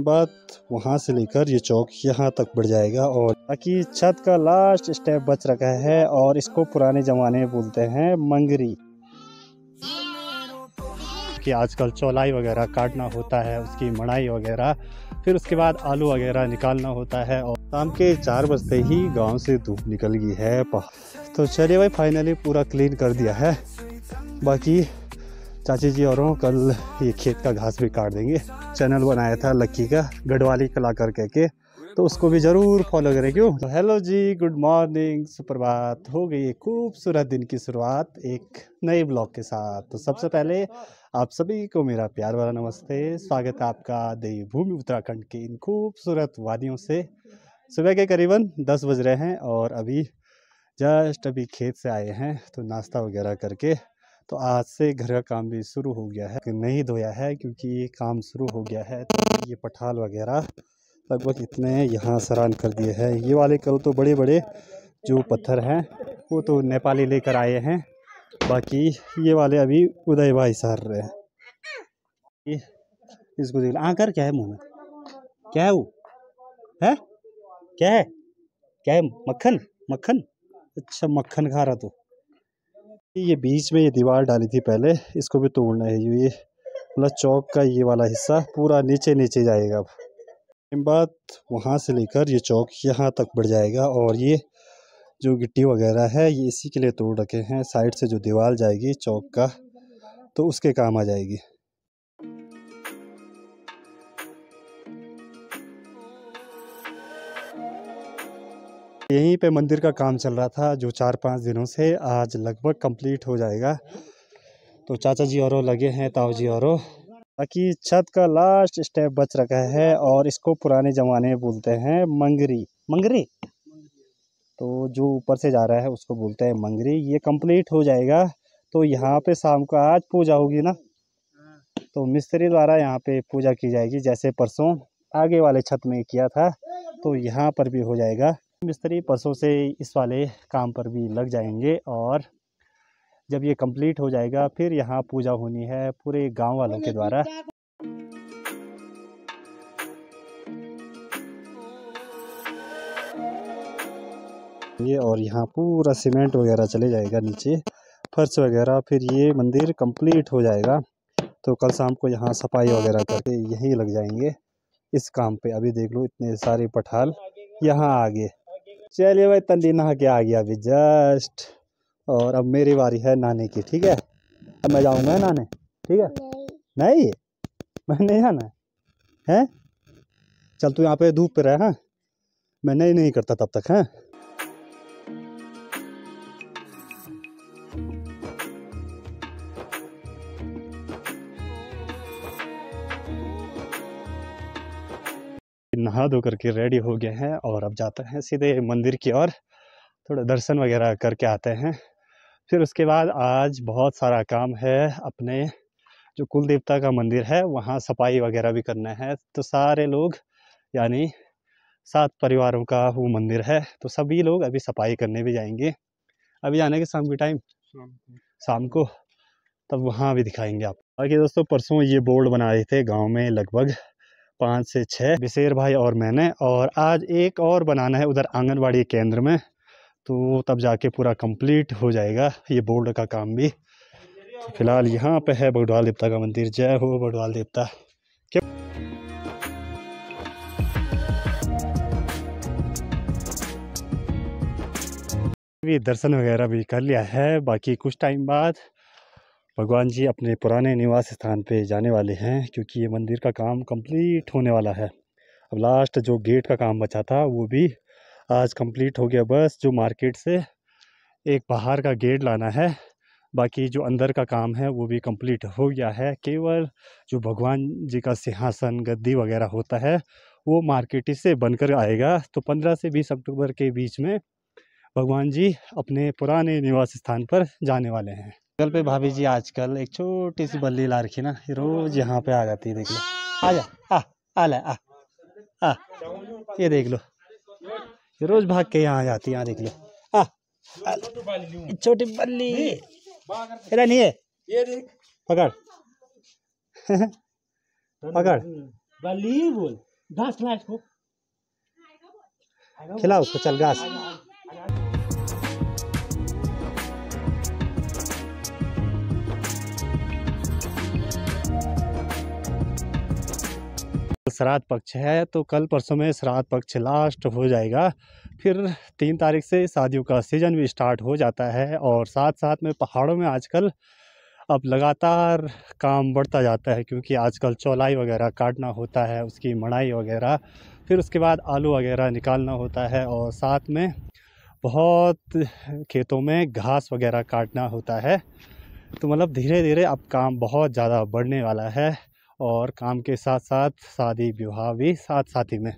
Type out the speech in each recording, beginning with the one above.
बाद वहाँ से लेकर ये चौक यहाँ तक बढ़ जाएगा और बाकी छत का लास्ट स्टेप बच रखा है और इसको पुराने ज़माने बोलते हैं मंगरी कि आजकल चौलाई वगैरह काटना होता है उसकी मड़ाई वगैरह फिर उसके बाद आलू वगैरह निकालना होता है और शाम के चार बजते ही गांव से धूप निकल गई है तो चलिए भाई फाइनली पूरा क्लीन कर दिया है बाकी चाची जी और हूँ कल ये खेत का घास भी काट देंगे चैनल बनाया था लक्की का गढ़वाली कलाकार कह के तो उसको भी ज़रूर फॉलो करें क्यों तो हेलो जी गुड मॉर्निंग सुप्रभात हो गई एक खूबसूरत दिन की शुरुआत एक नए ब्लॉग के साथ तो सबसे पहले आप सभी को मेरा प्यार वाला नमस्ते स्वागत है आपका देवभूमि उत्तराखंड के इन खूबसूरत वादियों से सुबह के करीबन दस बज रहे हैं और अभी जस्ट अभी खेत से आए हैं तो नाश्ता वगैरह करके तो आज से घर का काम भी शुरू हो गया है नहीं धोया है क्योंकि काम शुरू हो गया है तो ये पठाल वगैरह लगभग इतने यहाँ सरान कर दिए हैं ये वाले कल तो बड़े बड़े जो पत्थर हैं वो तो नेपाली लेकर आए हैं बाकी ये वाले अभी उदय भाई सार रहे हैं इसको देख आकर क्या है मुँह में क्या है वो है क्या है क्या है मक्खन मक्खन अच्छा मक्खन खा रहा तो ये बीच में ये दीवार डाली थी पहले इसको भी तोड़ना है ये मतलब चौक का ये वाला हिस्सा पूरा नीचे नीचे जाएगा अब बात वहाँ से लेकर ये चौक यहाँ तक बढ़ जाएगा और ये जो गिट्टी वगैरह है ये इसी के लिए तोड़ रखे हैं साइड से जो दीवार जाएगी चौक का तो उसके काम आ जाएगी यहीं पे मंदिर का काम चल रहा था जो चार पाँच दिनों से आज लगभग कंप्लीट हो जाएगा तो चाचा जी और लगे हैं ताऊ जी और बाकी छत का लास्ट स्टेप बच रखा है और इसको पुराने ज़माने में बोलते हैं मंगरी मंगरी तो जो ऊपर से जा रहा है उसको बोलते हैं मंगरी ये कंप्लीट हो जाएगा तो यहाँ पे शाम को आज पूजा होगी ना तो मिस्त्री द्वारा यहाँ पे पूजा की जाएगी जैसे परसों आगे वाले छत में किया था तो यहाँ पर भी हो जाएगा मिस्त्री परसों से इस वाले काम पर भी लग जाएंगे और जब ये कंप्लीट हो जाएगा फिर यहाँ पूजा होनी है पूरे गांव वालों के द्वारा ये और यहाँ पूरा सीमेंट वगैरह चले जाएगा नीचे फर्श वगैरह फिर ये मंदिर कंप्लीट हो जाएगा तो कल शाम को यहाँ सफाई वगैरह करके यहीं लग जाएंगे इस काम पे अभी देख लो इतने सारे पठाल यहाँ आगे चलिए भाई तल्ली नहा के आ गया अभी जस्ट और अब मेरी बारी है नहाने की ठीक है अब मैं जाऊंगा नहाने ठीक है नहीं मैं नहीं जाना है हैं चल तू यहाँ पे धूप पे रह हाँ मैं नहीं नहीं करता तब तक हैं हाँ? नहा धो करके रेडी हो गए हैं और अब जाते हैं सीधे मंदिर की ओर थोड़ा दर्शन वगैरह करके आते हैं फिर उसके बाद आज बहुत सारा काम है अपने जो कुल देवता का मंदिर है वहाँ सफाई वगैरह भी करना है तो सारे लोग यानी सात परिवारों का वो मंदिर है तो सभी लोग अभी सफाई करने भी जाएंगे अभी जाने के शाम के टाइम शाम को तब वहाँ भी दिखाएंगे आप बाकी दोस्तों परसों ये बोर्ड बना रहे थे गांव में लगभग पाँच से छः बिसेर भाई और मैंने और आज एक और बनाना है उधर आंगनबाड़ी केंद्र में तो तब जाके पूरा कंप्लीट हो जाएगा ये बोर्ड का काम भी तो फिलहाल यहाँ पे है बगडवाल देवता का मंदिर जय हो बगडवाल देवता क्या भी दर्शन वगैरह भी कर लिया है बाकी कुछ टाइम बाद भगवान जी अपने पुराने निवास स्थान पे जाने वाले हैं क्योंकि ये मंदिर का काम कंप्लीट होने वाला है अब लास्ट जो गेट का काम बचा था वो भी आज कंप्लीट हो गया बस जो मार्केट से एक बाहर का गेट लाना है बाकी जो अंदर का काम है वो भी कंप्लीट हो गया है केवल जो भगवान जी का सिंहासन गद्दी वगैरह होता है वो मार्केट से बनकर आएगा तो पंद्रह से बीस अक्टूबर के बीच में भगवान जी अपने पुराने निवास स्थान पर जाने वाले हैं चक्कर पे भाभी जी आजकल एक छोटी सी बल्ली ला रखी ना रोज यहाँ पे आ जाती है देख लो आ जा आ आ आ आ ये देख लो रोज भाग के यहाँ जाती है यहाँ देख लो आ छोटी बल्ली इधर नहीं है ये देख पकड़ पकड़ बल्ली बोल घास खिलाओ उसको चल घास श्राद्ध पक्ष है तो कल परसों में श्राद्ध पक्ष लास्ट हो जाएगा फिर तीन तारीख से शादियों का सीज़न भी स्टार्ट हो जाता है और साथ साथ में पहाड़ों में आजकल अब लगातार काम बढ़ता जाता है क्योंकि आजकल चौलाई वगैरह काटना होता है उसकी मड़ाई वगैरह फिर उसके बाद आलू वगैरह निकालना होता है और साथ में बहुत खेतों में घास वगैरह काटना होता है तो मतलब धीरे धीरे अब काम बहुत ज़्यादा बढ़ने वाला है और काम के साथ साथ शादी विवाह भी साथ साथ ही में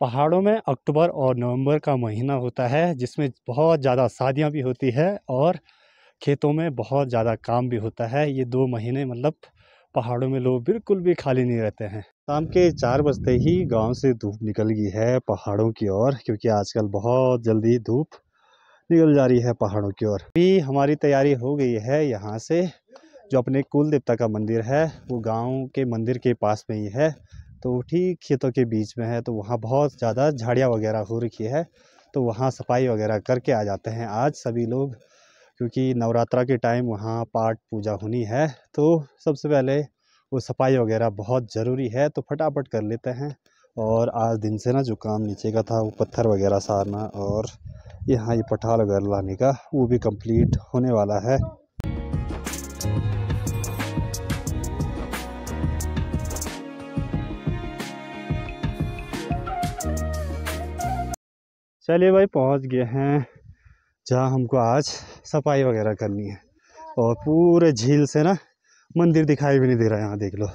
पहाड़ों में अक्टूबर और नवंबर का महीना होता है जिसमें बहुत ज़्यादा शादियाँ भी होती है और खेतों में बहुत ज़्यादा काम भी होता है ये दो महीने मतलब पहाड़ों में लोग बिल्कुल भी खाली नहीं रहते हैं शाम के चार बजते ही गांव से धूप निकल गई है पहाड़ों की ओर क्योंकि आजकल बहुत जल्दी धूप निकल जा रही है पहाड़ों की ओर भी हमारी तैयारी हो गई है यहाँ से जो अपने कुल देवता का मंदिर है वो गांव के मंदिर के पास में ही है तो ठीक खेतों के बीच में है तो वहाँ बहुत ज़्यादा झाड़ियाँ वगैरह हो रखी है तो वहाँ सफाई वगैरह करके आ जाते हैं आज सभी लोग क्योंकि नवरात्रा के टाइम वहाँ पाठ पूजा होनी है तो सबसे पहले वो सफाई वगैरह बहुत ज़रूरी है तो फटाफट कर लेते हैं और आज दिन से ना जो काम नीचे का था वो पत्थर वगैरह सारना और यहाँ ये पठाल वगैरह लाने का वो भी कंप्लीट होने वाला है चलिए भाई पहुंच गए हैं जहां हमको आज सफाई वगैरह करनी है और पूरे झील से ना मंदिर दिखाई भी नहीं दे रहा है यहाँ देख लो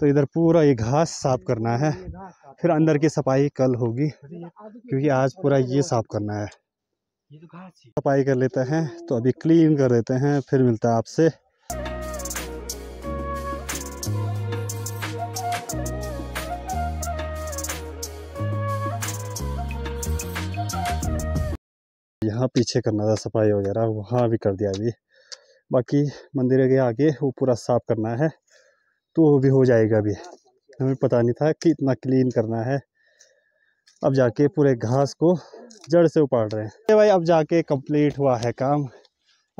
तो इधर पूरा ये घास साफ करना है फिर अंदर की सफाई कल होगी क्योंकि आज पूरा ये साफ करना है सफाई कर लेते हैं तो अभी क्लीन कर देते हैं फिर मिलता है आपसे यहाँ पीछे करना था सफाई वगैरह वहाँ भी कर दिया अभी बाकी मंदिर के आगे वो पूरा साफ करना है तो वो भी हो जाएगा अभी हमें पता नहीं था कि इतना क्लीन करना है अब जाके पूरे घास को जड़ से उपाड़ रहे हैं भाई अब जाके कंप्लीट हुआ है काम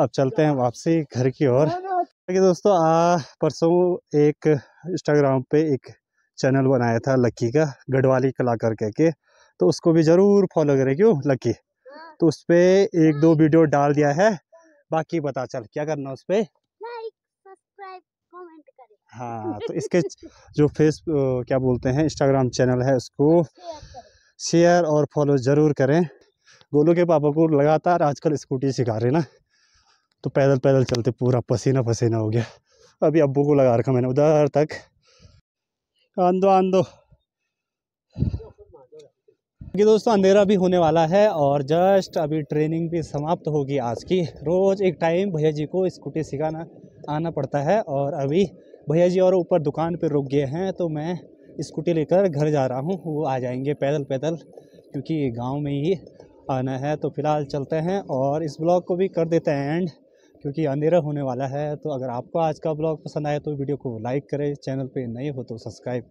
अब चलते हैं वापसी घर की ओर बाकी दोस्तों परसों एक इंस्टाग्राम पे एक चैनल बनाया था लकी का गढ़वाली कलाकार कह के तो उसको भी ज़रूर फॉलो करें क्यों लकी तो उस पर एक दो वीडियो डाल दिया है बाकी बता चल क्या करना उस पर हाँ तो इसके जो फेस क्या बोलते हैं इंस्टाग्राम चैनल है उसको शेयर और फॉलो ज़रूर करें गोलू के पापा को लगातार आजकल स्कूटी सिखा रहे ना तो पैदल पैदल चलते पूरा पसीना पसीना हो गया अभी अब्बू को लगा रखा मैंने उधर तक आंदो आंदो कि दोस्तों अंधेरा भी होने वाला है और जस्ट अभी ट्रेनिंग भी समाप्त होगी आज की रोज़ एक टाइम भैया जी को स्कूटी सिखाना आना पड़ता है और अभी भैया जी और ऊपर दुकान पर रुक गए हैं तो मैं स्कूटी लेकर घर जा रहा हूँ वो आ जाएंगे पैदल पैदल क्योंकि गाँव में ही आना है तो फ़िलहाल चलते हैं और इस ब्लॉग को भी कर देते हैं एंड क्योंकि अंधेरा होने वाला है तो अगर आपको आज का ब्लॉग पसंद आया तो वीडियो को लाइक करें चैनल पे नए हो तो सब्सक्राइब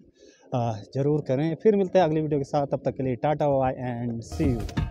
ज़रूर करें फिर मिलते हैं अगली वीडियो के साथ तब तक के लिए tata bye and see you